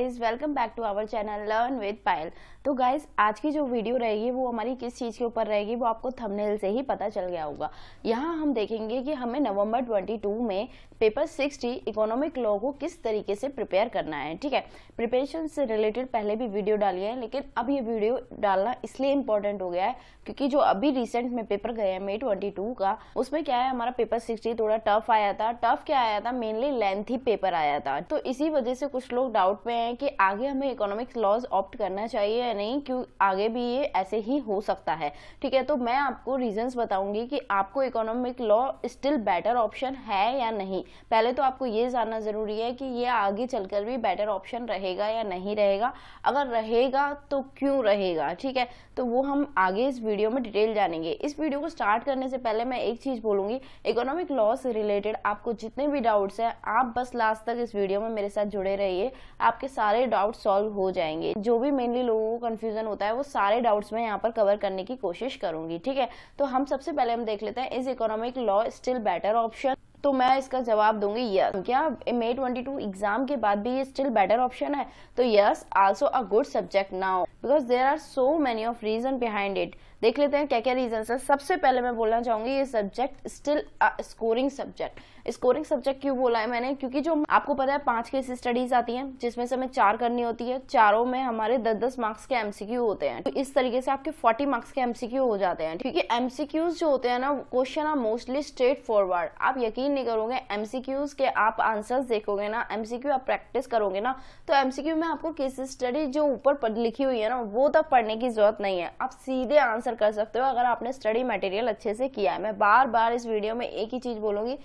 guys welcome back to our channel learn with Payal तो guys आज की जो वीडियो रहेगी वो हमारी किस चीज़ के ऊपर रहेगी वो आपको थंबनेल से ही पता चल गया होगा यहाँ हम देखेंगे कि हमें नवंबर 22 में पेपर सिक्सटी इकोनॉमिक लॉ को किस तरीके से प्रिपेयर करना है ठीक है प्रिपरेशन से रिलेटेड पहले भी वीडियो डाली है लेकिन अब ये वीडियो डालना इसलिए इम्पोर्टेंट हो गया है क्योंकि जो अभी रिसेंट में पेपर गया है मे ट्वेंटी टू का उसमें क्या है हमारा पेपर सिक्सटी थोड़ा टफ आया था टफ क्या आया था मेनली लेंथी पेपर आया था तो इसी वजह से कुछ लोग डाउट में हैं कि आगे हमें इकोनॉमिक्स लॉज ऑप्ट करना चाहिए या नहीं क्यों आगे भी ये ऐसे ही हो सकता है ठीक है तो मैं आपको रीजन बताऊंगी कि आपको economic law still better option है या नहीं पहले तो आपको ये जानना ज़रूरी है कि ये आगे चलकर भी बेटर ऑप्शन रहेगा या नहीं रहेगा अगर रहेगा तो क्यों रहेगा ठीक है तो वो हम आगे इस वीडियो में डिटेल जानेंगे इस वीडियो को स्टार्ट करने से पहले मैं एक चीज़ बोलूँगी इकोनॉमिक लॉ से रिलेटेड आपको जितने भी डाउट्स हैं आप बस लास्ट तक इस वीडियो में मेरे साथ जुड़े रहिए आपके सारे डाउट सॉल्व हो जाएंगे जो भी मेनली लोगों को कन्फ्यूजन होता है वो सारे डाउट्स मैं यहाँ पर कवर करने की कोशिश करूंगी ठीक है तो हम सबसे पहले हम देख लेते हैं is economic law still better option तो मैं इसका जवाब दूंगी यस क्या मे 22 ट्वेंटी टू एग्जाम के बाद भी ये स्टिल बेटर ऑप्शन है तो yes also a good subject now because there are so many of reason behind it देख लेते हैं क्या क्या रीजन है सबसे पहले मैं बोलना चाहूंगी ये subject still scoring subject scoring subject क्यों बोला है मैंने क्योंकि जो आपको पता है पांच केस स्टडीज आती हैं जिसमें से हमें चार करनी होती है चारों में हमारे दस दस मार्क्स के एमसीक्यू होते हैं तो इस तरीके से आपके फोर्टी मार्क्स के एमसीक्यू हो जाते हैं क्योंकि एमसीक्यूज जो होते हैं ना question are mostly straightforward आप यकीन नहीं करोगे एमसीक्यूज के आप आंसर्स देखोगे ना एमसीक्यू आप प्रैक्टिस करोगे ना तो एमसीक्यू में आपको केस स्टडी जो ऊपर लिखी हुई है ना वो तब पढ़ने की जरूरत नहीं है आप सीधे आंसर कर सकते हो अगर आपने स्टडी मटेरियल अच्छे से किया है मैं बार बार इस वीडियो में एक ही चीज बोलूंगी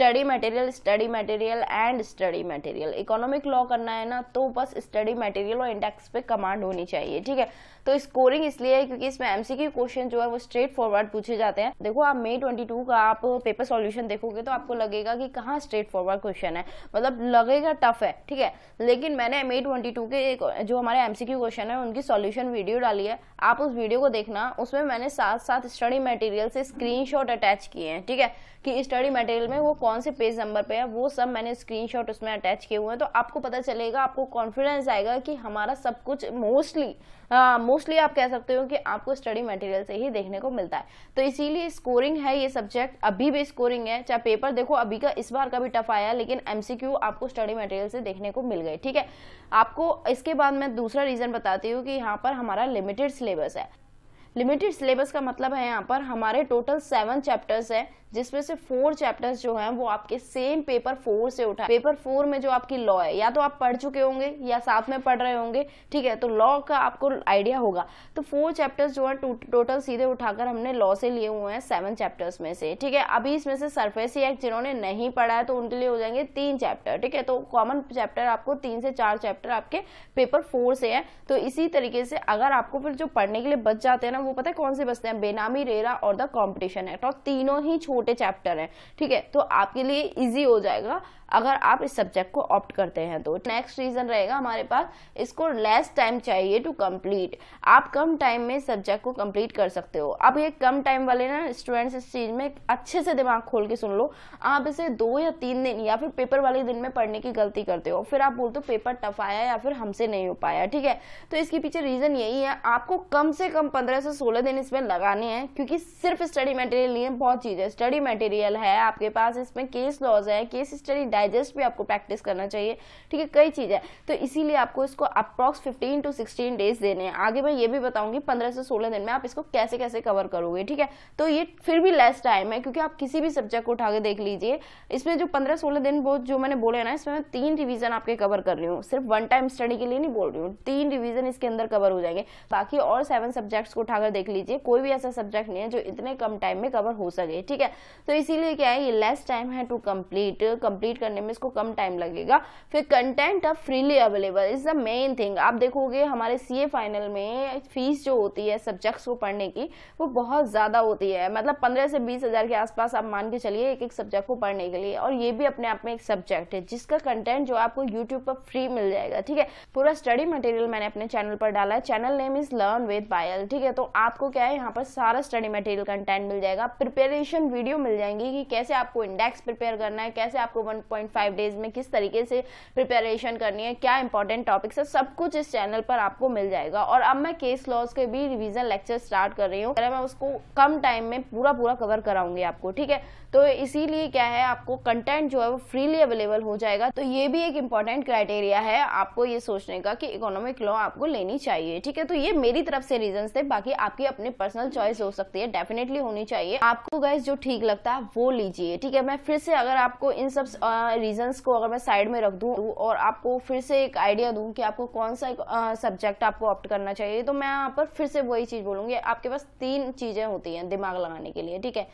study material study material and study material economic law करना है ना तो बस स्टडी मटेरियल और इंडेक्स पे कमांड होनी चाहिए ठीक है तो स्कोरिंग इसलिए है क्योंकि इसमें एमसीक्यू क्वेश्चन जो है वो स्ट्रेट फॉरवर्ड पूछे जाते हैं देखो आप मई 22 का आप पेपर सॉल्यूशन देखोगे तो आपको लगेगा कि कहाँ स्ट्रेट फॉरवर्ड क्वेश्चन है मतलब लगेगा टफ है ठीक है लेकिन मैंने मई ट्वेंटी के जो हमारे एमसीक्यू क्वेश्चन है उनकी सोल्यूशन वीडियो डाली है आप उस वीडियो को देखना उसमें मैंने साथ साथ स्टडी मटेरियल से स्क्रीन अटैच किए हैं ठीक है कि स्टडी मटेरियल में वो कौन से पेज नंबर पे है वो सब मैंने स्क्रीनशॉट उसमें अटैच किए हुए हैं तो आपको पता चलेगा आपको कॉन्फिडेंस आएगा कि हमारा सब कुछ मोस्टली मोस्टली हाँ, आप कह सकते हो कि आपको स्टडी मटेरियल से ही देखने को मिलता है तो इसीलिए स्कोरिंग है ये सब्जेक्ट अभी भी स्कोरिंग है चाहे पेपर देखो अभी का इस बार का भी टफ आया लेकिन एमसीक्यू आपको स्टडी मटेरियल से देखने को मिल गए ठीक है आपको इसके बाद मैं दूसरा रीजन बताती हूँ कि यहाँ पर हमारा लिमिटेड सिलेबस है लिमिटेड सिलेबस का मतलब है यहाँ पर हमारे टोटल सेवन चैप्टर्स हैं जिसमें से फोर चैप्टर्स जो हैं वो आपके सेम पेपर फोर से उठा पेपर फोर में जो आपकी लॉ है या तो आप पढ़ चुके होंगे या साथ में पढ़ रहे होंगे ठीक है तो लॉ का आपको आइडिया होगा तो फोर चैप्टर्स जो है टोटल सीधे उठाकर हमने लॉ से लिए हुए हैं सेवन चैप्टर्स में से ठीक है अभी इसमें से सरफेस एक्ट जिन्होंने नहीं पढ़ा है तो उनके लिए हो जाएंगे तीन चैप्टर ठीक है तो कॉमन चैप्टर आपको तीन से चार चैप्टर आपके पेपर फोर से है तो इसी तरीके से अगर आपको फिर जो पढ़ने के लिए बच जाते हैं ना वो पता है कौन से बचते हैं बेनामी रेरा और द कॉम्पिटिशन एक्ट और तीनों ही छोटे मोटे चैप्टर हैं ठीक है तो आपके लिए इजी हो जाएगा अगर आप इस सब्जेक्ट को ऑप्ट करते हैं तो नेक्स्ट रीजन रहेगा हमारे पास इसको लेस टाइम चाहिए टू कंप्लीट आप कम टाइम में सब्जेक्ट को कंप्लीट कर सकते हो आप ये कम टाइम वाले ना स्टूडेंट्स इस चीज में अच्छे से दिमाग खोल के सुन लो आप इसे दो या तीन दिन या फिर पेपर वाले दिन में पढ़ने की गलती करते हो फिर आप बोलते हो पेपर टफ आया या फिर हमसे नहीं हो पाया ठीक है तो इसके पीछे रीजन यही है आपको कम से कम पंद्रह से सोलह दिन इसमें लगाने हैं क्योंकि सिर्फ स्टडी मटेरियल नहीं है बहुत चीज़ है स्टडी मटेरियल है आपके पास इसमें केस लॉज है केस स्टडी डाइजेस्ट भी आपको प्रैक्टिस करना चाहिए ठीक है कई चीज़ है तो इसीलिए आपको इसको approx fifteen to sixteen days देने हैं आगे मैं ये भी बताऊंगी पंद्रह से सोलह दिन में आप इसको कैसे कैसे कवर करोगे ठीक है तो ये फिर भी लेस टाइम है क्योंकि आप किसी भी सब्जेक्ट को उठा के देख लीजिए इसमें जो पंद्रह सोलह दिन बहुत जो मैंने बोले ना इसमें मैं तीन रिविजन आपके कवर कर रही हूँ सिर्फ वन टाइम स्टडी के लिए नहीं बोल रही हूँ तीन रिविजन इसके अंदर कवर हो जाएंगे बाकी और सेवन सब्जेक्ट्स को उठाकर देख लीजिए कोई भी ऐसा सब्जेक्ट नहीं है जो इतने कम टाइम में कवर हो सके ठीक है तो इसीलिए क्या है ये लेस टाइम है टू कंप्लीट कंप्लीट करने में इसको कम टाइम लगेगा फिर कंटेंट अब freely available is the main thing आप देखोगे हमारे सी फाइनल में फीस जो होती है सब्जेक्ट्स को पढ़ने की वो बहुत ज़्यादा होती है मतलब पंद्रह से बीस हज़ार के आसपास आप मान के चलिए एक एक सब्जेक्ट को पढ़ने के लिए और ये भी अपने आप में एक सब्जेक्ट है जिसका कंटेंट जो आपको यूट्यूब पर फ्री मिल जाएगा ठीक है पूरा स्टडी मटेरियल मैंने अपने चैनल पर डाला है channel name is learn with Payal ठीक है तो आपको क्या है यहाँ पर सारा स्टडी मटेरियल कंटेंट मिल जाएगा प्रिपेरेशन वीडियो मिल जाएंगी कि कैसे आपको इंडेक्स प्रिपेयर करना है कैसे आपको वन 1.5 डेज में किस तरीके से प्रिपेरेशन करनी है क्या इंपॉर्टेंट टॉपिक्स है सब कुछ इस चैनल पर आपको मिल जाएगा और अब मैं केस लॉज के भी रिविजन लेक्चर स्टार्ट कर रही हूँ मैं उसको कम टाइम में पूरा पूरा कवर कराऊंगी आपको ठीक है तो इसीलिए क्या है आपको कंटेंट जो है वो फ्रीली अवेलेबल हो जाएगा तो ये भी एक इम्पॉर्टेंट क्राइटेरिया है आपको ये सोचने का कि इकोनॉमिक लॉ आपको लेनी चाहिए ठीक है तो ये मेरी तरफ से रीजन थे बाकी आपकी अपनी पर्सनल चॉइस हो सकती है डेफिनेटली होनी चाहिए आपको गैस जो ठीक लगता है वो लीजिए ठीक है मैं फिर से अगर आपको इन सब रीजंस को अगर मैं साइड में रख दूँ और आपको फिर से एक आइडिया दूँ कि आपको कौन सा सब्जेक्ट आपको ऑप्ट करना चाहिए तो मैं यहाँ पर फिर से वही चीज़ बोलूँगी आपके पास तीन चीज़ें होती हैं दिमाग लगाने के लिए ठीक है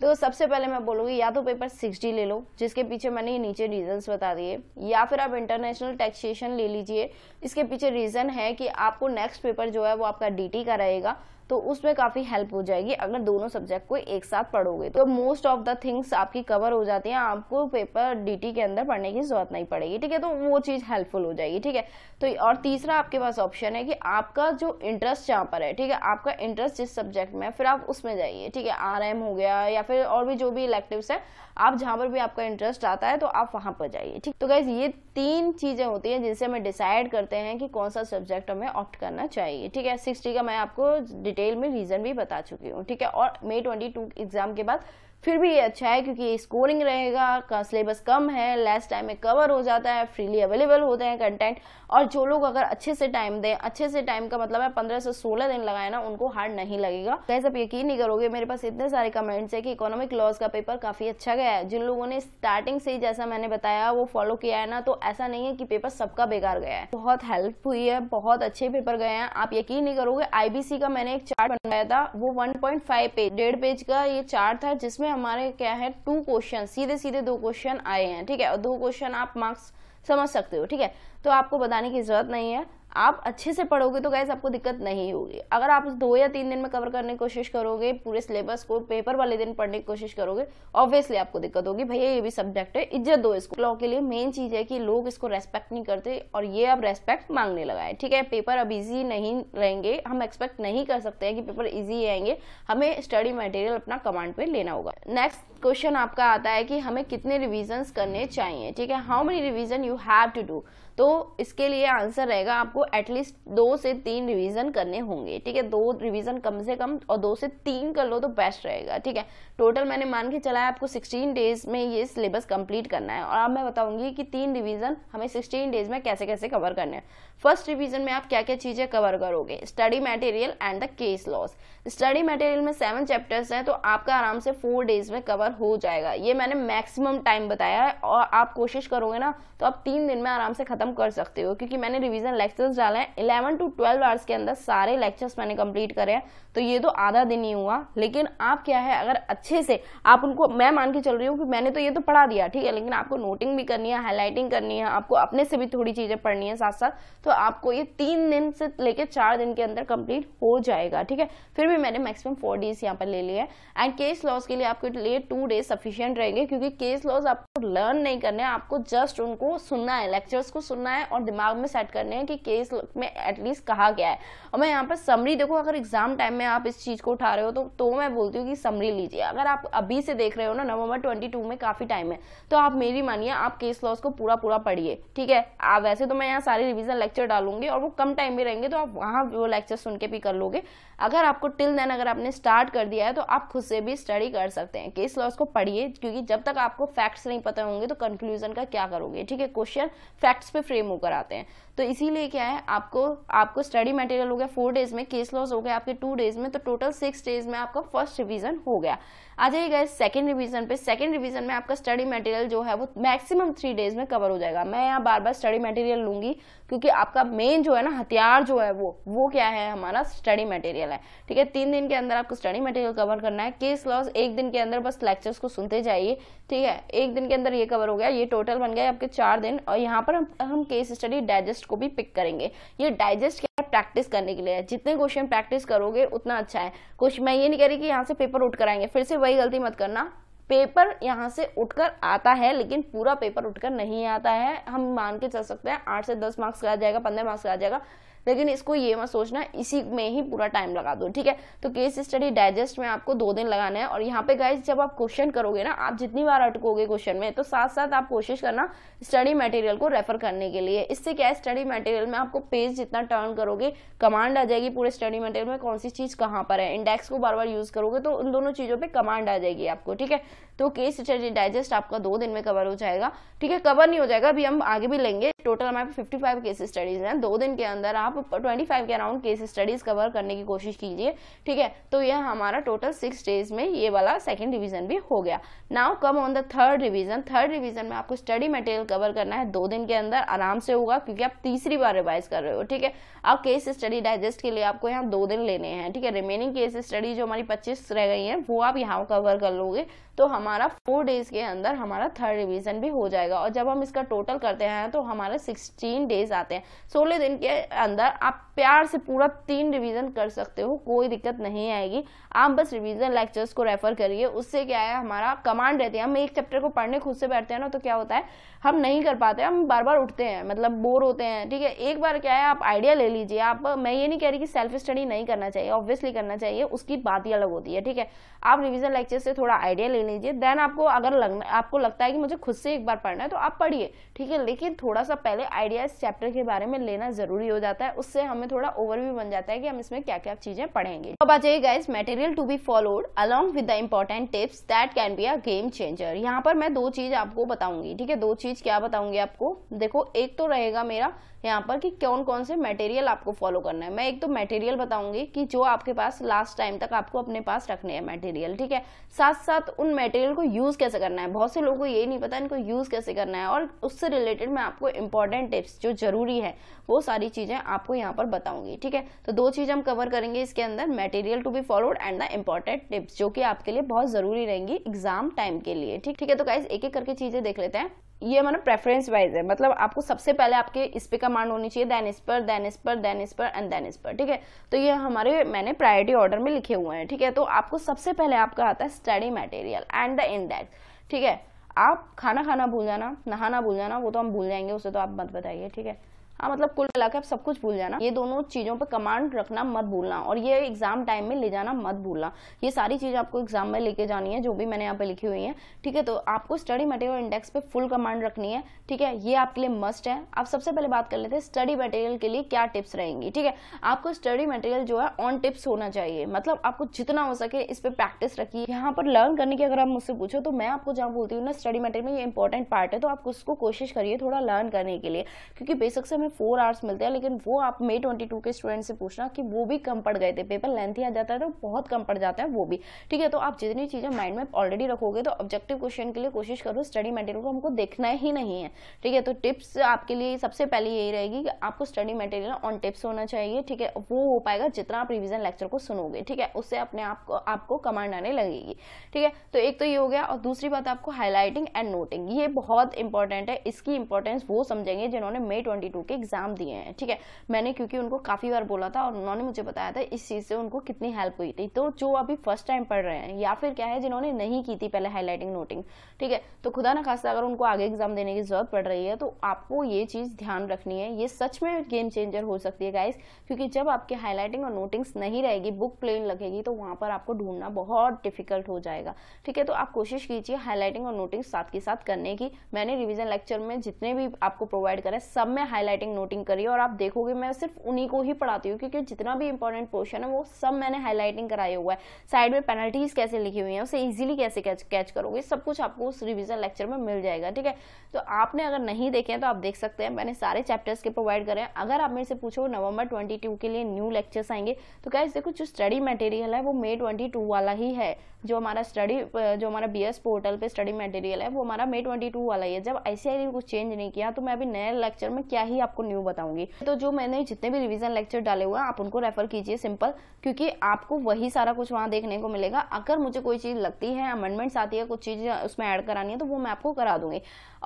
तो सबसे पहले मैं बोलूँगी या तो पेपर सिक्स डी ले लो जिसके पीछे मैंने ये नीचे रीजंस बता दिए या फिर आप इंटरनेशनल टैक्सेशन ले लीजिए इसके पीछे रीज़न है कि आपको नेक्स्ट पेपर जो है वो आपका डीटी का रहेगा तो उसमें काफी हेल्प हो जाएगी अगर दोनों सब्जेक्ट को एक साथ पढ़ोगे तो मोस्ट ऑफ द थिंग्स आपकी कवर हो जाती है आपको पेपर डीटी के अंदर पढ़ने की जरूरत नहीं पड़ेगी ठीक है तो वो चीज हेल्पफुल हो जाएगी ठीक है तो और तीसरा आपके पास ऑप्शन है कि आपका जो इंटरेस्ट जहाँ पर है ठीक है आपका इंटरेस्ट जिस सब्जेक्ट में है फिर आप उसमें जाइए ठीक है आर हो गया या फिर और भी जो भी इलेक्टिव है आप जहाँ पर भी आपका इंटरेस्ट आता है तो आप वहां पर जाइए ठीक तो गैस ये तीन चीजें होती हैं जिनसे हमें डिसाइड करते हैं कि कौन सा सब्जेक्ट हमें ऑप्ट करना चाहिए ठीक है सिक्सटी का मैं आपको डिटेल में रीज़न भी बता चुकी हूँ ठीक है और मे ट्वेंटी एग्ज़ाम के बाद फिर भी ये अच्छा है क्योंकि ये स्कोरिंग रहेगा का सिलेबस कम है लेस टाइम में कवर हो जाता है फ्रीली अवेलेबल होते हैं कंटेंट और जो लोग अगर अच्छे से टाइम दें अच्छे से टाइम का मतलब है पंद्रह से सोलह दिन लगाए ना उनको हार्ड नहीं लगेगा कैसे आप यकीन नहीं करोगे मेरे पास इतने सारे कमेंट्स है कि इकोनॉमिक लॉज का पेपर काफी अच्छा गया है जिन लोगों ने स्टार्टिंग से जैसा मैंने बताया वो फॉलो किया है ना तो ऐसा नहीं है कि पेपर सबका बेकार गया है बहुत हेल्प हुई है बहुत अच्छे पेपर गए हैं आप यकीन नहीं करोगे आईबीसी का मैंने एक चार्ट बनाया था वो 1.5 पेज डेढ़ पेज का ये चार्ट था जिसमें हमारे क्या है टू क्वेश्चन सीधे सीधे दो क्वेश्चन आए हैं ठीक है और दो क्वेश्चन आप मार्क्स समझ सकते हो ठीक है तो आपको बताने की जरूरत नहीं है आप अच्छे से पढ़ोगे तो गैस आपको दिक्कत नहीं होगी अगर आप दो या तीन दिन में कवर करने की कोशिश करोगे पूरे सिलेबस को पेपर वाले दिन पढ़ने की कोशिश करोगे ऑब्वियसली आपको दिक्कत होगी भैया ये भी सब्जेक्ट है इज्जत दो इसको लॉ के लिए मेन चीज है कि लोग इसको रेस्पेक्ट नहीं करते और ये अब रेस्पेक्ट मांगने लगा है ठीक है पेपर अब ईजी नहीं रहेंगे हम एक्सपेक्ट नहीं कर सकते हैं कि पेपर ईजी आएंगे हमें स्टडी मटेरियल अपना कमांड पे लेना होगा नेक्स्ट क्वेश्चन आपका आता है कि हमें कितने रिविजन करने चाहिए ठीक है how many revision you have to do तो इसके लिए आंसर रहेगा आपको एटलीस्ट दो से तीन रिविजन करने होंगे ठीक है दो रिविजन कम से कम और दो से तीन कर लो तो बेस्ट रहेगा ठीक है टोटल मैंने मान के चला है आपको 16 डेज में ये सिलेबस कंप्लीट करना है और अब मैं बताऊंगी कि तीन रिवीजन हमें 16 डेज में कैसे कैसे कवर करने हैं फर्स्ट रिविजन में आप क्या क्या चीज़ें कवर करोगे study material and the case laws study material में सेवन चैप्टर्स है तो आपका आराम से फोर डेज में कवर हो जाएगा ये मैंने मैक्सिमम टाइम बताया है और आप कोशिश करोगे ना तो आप तीन दिन में आराम से खत्म खत्म कर सकते हो क्योंकि मैंने रिवीजन लेक्चर्स डाला है इलेवन टू ट्वेल्व आवर्स के अंदर सारे लेक्चर्स मैंने कंप्लीट करे हैं तो ये तो आधा दिन ही हुआ लेकिन आप क्या है अगर अच्छे से आप उनको मैं मान के चल रही हूँ कि मैंने तो ये तो पढ़ा दिया ठीक है लेकिन आपको नोटिंग भी करनी है हाईलाइटिंग करनी है आपको अपने से भी थोड़ी चीजें पढ़नी है साथ साथ तो आपको ये तीन दिन से लेकर चार दिन के अंदर कंप्लीट हो जाएगा ठीक है फिर भी मैंने मैक्सिमम फोर डेज यहाँ पर ले लिया है एंड केस लॉस के लिए आपके लिए टू डेज सफिशियंट रहेंगे क्योंकि केस लॉस आपको लर्न नहीं करने आपको जस्ट उनको सुनना है लेक्चर्स को सुनना सुनना है और दिमाग में सेट करने हैं कि केस में एटलीस्ट कहा गया है और मैं यहाँ पर समरी देखो अगर एग्जाम टाइम में आप इस चीज़ को उठा रहे हो तो, तो मैं बोलती हूँ कि समरी लीजिए अगर आप अभी से देख रहे हो ना नवंबर ट्वेंटी में काफ़ी टाइम है तो आप मेरी मानिए आप केस लॉस को पूरा पूरा पढ़िए ठीक है आप वैसे तो मैं यहाँ सारे रिविजन लेक्चर डालूंगी और वो कम टाइम में रहेंगे तो आप वहाँ वो लेक्चर सुन के भी कर लोगे अगर आपको टिल देन अगर आपने स्टार्ट कर दिया है तो आप खुद से भी स्टडी कर सकते हैं केस लॉस को पढ़िए क्योंकि जब तक आपको फैक्ट्स नहीं पता होंगे तो कंक्लूजन का क्या करोगे ठीक है क्वेश्चन फैक्ट्स पे फ्रेम होकर आते हैं तो इसीलिए क्या है आपको आपको स्टडी मटेरियल हो गया फोर डेज में केस लॉस हो गया आपके टू डेज में तो टोटल सिक्स डेज में आपका फर्स्ट रिवीजन हो गया आ जाइएगा सेकेंड रिवीजन पे सेकेंड रिवीजन में आपका स्टडी मटेरियल जो है वो मैक्सिमम थ्री डेज में कवर हो जाएगा मैं यहाँ बार बार स्टडी मटेरियल लूंगी क्योंकि आपका मेन जो है ना हथियार जो है वो वो क्या है हमारा स्टडी मटेरियल है ठीक है तीन दिन के अंदर आपको स्टडी मटेरियल कवर करना है केस लॉस एक दिन के अंदर बस लेक्चर्स को सुनते जाइए ठीक है एक दिन के अंदर ये कवर हो गया ये टोटल बन गया आपके चार दिन और यहाँ पर हम केस स्टडी डाइजेस्ट डाइजेस्ट को भी पिक करेंगे ये डाइजेस्ट क्या है प्रैक्टिस करने के लिए जितने क्वेश्चन प्रैक्टिस करोगे उतना अच्छा है कुछ मैं ये नहीं कह रही कि यहाँ से पेपर उठ कर आएंगे फिर से वही गलती मत करना पेपर यहाँ से उठकर आता है लेकिन पूरा पेपर उठकर नहीं आता है हम मान के चल सकते हैं आठ से दस मार्क्स का आ जाएगा पंद्रह मार्क्स का आ जाएगा लेकिन इसको ये मत सोचना इसी में ही पूरा टाइम लगा दो ठीक है तो केस स्टडी डाइजेस्ट में आपको दो दिन लगाना है और यहाँ पे गाइज जब आप क्वेश्चन करोगे ना आप जितनी बार अटकोगे क्वेश्चन में तो साथ साथ आप कोशिश करना स्टडी मटेरियल को रेफर करने के लिए इससे क्या है स्टडी मटेरियल में आपको पेज जितना टर्न करोगे कमांड आ जाएगी पूरे स्टडी मटेरियल में कौन सी चीज कहाँ पर है इंडेक्स को बार बार यूज करोगे तो उन दोनों चीजों पर कमांड आ जाएगी आपको ठीक है तो केस स्टडी डाइजेस्ट आपका दो दिन में कवर हो जाएगा ठीक है कवर नहीं हो जाएगा अभी हम आगे भी लेंगे टोटल हमारे फिफ्टी 55 केस स्टडीज हैं दो दिन के अंदर आप 25 के अराउंड केस स्टडीज कवर करने की कोशिश कीजिए ठीक है तो यह हमारा टोटल सिक्स डेज में ये वाला सेकेंड डिविजन भी हो गया now come on the third revision third division में आपको स्टडी मटेरियल कवर करना है दो दिन के अंदर आराम से होगा क्योंकि आप तीसरी बार रिवाइज कर रहे हो ठीक है अब केस स्टडी डाइजेस्ट के लिए आपको यहाँ दो दिन लेने हैं ठीक है रिमेनिंग केस स्टडी जो हमारी पच्चीस रह गई है वो आप यहाँ कवर कर लोगे तो हमारा फोर डेज के अंदर हमारा थर्ड रिविजन भी हो जाएगा और जब हम इसका टोटल करते हैं तो हमारे सिक्सटीन डेज आते हैं सोलह दिन के अंदर आप प्यार से पूरा तीन रिवीजन कर सकते हो कोई दिक्कत नहीं आएगी आप बस रिवीजन लेक्चर्स को रेफर करिए उससे क्या है हमारा कमांड रहती है हम एक चैप्टर को पढ़ने खुद से बैठते हैं ना तो क्या होता है हम नहीं कर पाते हम बार बार उठते हैं मतलब बोर होते हैं ठीक है एक बार क्या है आप आइडिया ले लीजिए आप मैं ये नहीं कह रही कि सेल्फ स्टडी नहीं करना चाहिए ऑब्वियसली करना चाहिए उसकी बात ही अलग होती है ठीक है आप रिविजन लेक्चर से थोड़ा आइडिया ले लीजिए देन आपको अगर लगना आपको लगता है कि मुझे खुद से एक बार पढ़ना है तो आप पढ़िए ठीक है लेकिन थोड़ा सा पहले आइडिया इस चैप्टर के बारे में लेना जरूरी हो जाता है उससे हमें थोड़ा ओवरव्यू बन जाता है कि हम इसमें क्या क्या चीजें पढ़ेंगे अब आ जाइए guys material to be followed along with the important tips that can be a game changer यहाँ पर मैं दो चीज आपको बताऊंगी ठीक है दो चीज चीज़ क्या बताऊंगी आपको देखो एक तो रहेगा मेरा यहाँ पर कि कौन कौन से मटेरियल आपको फॉलो करना है मैं एक तो मटेरियल बताऊंगी कि जो आपके पास लास्ट टाइम तक आपको अपने पास रखने हैं मटेरियल ठीक है साथ साथ उन मटेरियल को यूज़ कैसे करना है बहुत से लोगों को ये नहीं पता इनको यूज़ कैसे करना है और उससे रिलेटेड मैं आपको इंपॉर्टेंट टिप्स जो जरूरी है वो सारी चीज़ें आपको यहाँ पर बताऊंगी ठीक है तो दो चीज़ हम कवर करेंगे इसके अंदर material to be followed and the important tips जो कि आपके लिए बहुत ज़रूरी रहेंगी एग्जाम टाइम के लिए ठीक ठीक है तो गाइज एक एक करके चीज़ें देख लेते हैं ये हमारा प्रेफरेंस वाइज है मतलब आपको सबसे पहले आपके इस पे का कमांड होनी चाहिए देन इस पर देन इस पर देन इस पर एंड देन इस पर ठीक है तो ये हमारे मैंने प्रायोरिटी ऑर्डर में लिखे हुए हैं ठीक है तो आपको सबसे पहले आपका आता है study material and the index ठीक है आप खाना खाना भूल जाना नहाना भूल जाना वो तो हम भूल जाएंगे उसे तो आप मत बताइए ठीक है हाँ मतलब कुल मिला के आप सब कुछ भूल जाना ये दोनों चीज़ों पर कमांड रखना मत भूलना और ये एग्जाम टाइम में ले जाना मत भूलना ये सारी चीज़ें आपको एग्जाम में लेके जानी है जो भी मैंने यहाँ पे लिखी हुई है ठीक है तो आपको स्टडी मटेरियल इंडेक्स पे फुल कमांड रखनी है ठीक है ये आपके लिए मस्ट है आप सबसे पहले बात कर लेते हैं स्टडी मटेरियल के लिए क्या टिप्स रहेंगी ठीक है आपको स्टडी मटेरियल जो है ऑन टिप्स होना चाहिए मतलब आपको जितना हो सके इस पर प्रैक्टिस रखिए यहाँ पर लर्न करने की अगर आप मुझसे पूछो तो मैं आपको जहाँ बोलती हूँ ना स्टडी मटेरियल में ये इंपॉर्टेंट पार्ट है तो आप उसको कोशिश करिए थोड़ा लर्न करने के लिए क्योंकि बेसिक से हमें फोर आवर्स मिलते हैं लेकिन वो आप मे ट्वेंटी के स्टूडेंट से पूछना कि वो भी कम पड़ गए थे पेपर लेंथ ही आ जाता है तो बहुत कम पड़ जाता है वो भी ठीक है तो आप जितनी चीज़ें माइंड में ऑलरेडी रखोगे तो ऑब्जेक्टिव क्वेश्चन के लिए कोशिश करो स्टडी मटेरियल को हमको देखना ही नहीं है ठीक है तो टिप्स आपके लिए सबसे पहले यही रहेगी कि आपको स्टडी मटेरियल ऑन टिप्स होना चाहिए ठीक है वो हो पाएगा जितना आप रिविजन लेक्चर को सुनोगे ठीक है उससे अपने आप को आपको कमांड आने लगेगी ठीक है तो एक तो ये हो गया और दूसरी बात आपको हाईलाइटिंग एंड नोटिंग ये बहुत इंपॉर्टेंट है इसकी इंपॉर्टेंस वो समझेंगे जिन्होंने मे ट्वेंटी के एग्जाम दिए हैं ठीक है मैंने क्योंकि उनको काफ़ी बार बोला था और उन्होंने मुझे बताया था इस चीज़ से उनको कितनी हेल्प हुई थी तो जो अभी फर्स्ट टाइम पढ़ रहे हैं या फिर क्या है जिन्होंने नहीं की थी पहले हाईलाइटिंग नोटिंग ठीक है तो खुदा ना खासा अगर उनको आगे एग्जाम देने की जरूरत पड़ रही है तो आपको ये चीज़ ध्यान रखनी है ये सच में गेम चेंजर हो सकती है गाइस क्योंकि जब आपकी हाईलाइटिंग और नोटिंग्स नहीं रहेगी बुक प्लेन लगेगी तो वहां पर आपको ढूंढना बहुत डिफिकल्ट हो जाएगा ठीक है तो आप कोशिश कीजिए हाईलाइटिंग और नोटिंग साथ के साथ करने की मैंने रिविजन लेक्चर में जितने भी आपको प्रोवाइड करें सब में हाईलाइटिंग हाईलाइटिंग नोटिंग करी और आप देखोगे मैं सिर्फ उन्हीं को ही पढ़ाती हूँ क्योंकि जितना भी इंपॉर्टेंट पोर्शन है वो सब मैंने हाईलाइटिंग कराया हुआ है साइड में पेनल्टीज कैसे लिखी हुई है उसे ईजिली कैसे कैच कैच करोगे सब कुछ आपको उस रिविजन लेक्चर में मिल जाएगा ठीक है तो आपने अगर नहीं देखे हैं तो आप देख सकते हैं मैंने सारे चैप्टर्स के प्रोवाइड करे हैं अगर आप मेरे से पूछो नवंबर 22 के लिए न्यू लेक्चर्स आएंगे तो क्या देखो जो स्टडी मटेरियल है वो मे 22 वाला ही है जो हमारा स्टडी जो हमारा बी पोर्टल पे स्टडी मटेरियल है वो हमारा मे 22 वाला ही है जब आई कुछ चेंज नहीं किया तो मैं अभी नए लेक्चर में क्या ही आप आपको न्यू बताऊंगी तो जो मैंने जितने भी रिविजन लेक्चर डाले हुए हैं आप उनको रेफर कीजिए सिंपल क्योंकि आपको वही सारा कुछ वहाँ देखने को मिलेगा अगर मुझे कोई चीज़ लगती है अमेंडमेंट्स आती है कुछ चीज़ उसमें ऐड करानी है तो वो मैं आपको करा दूंगी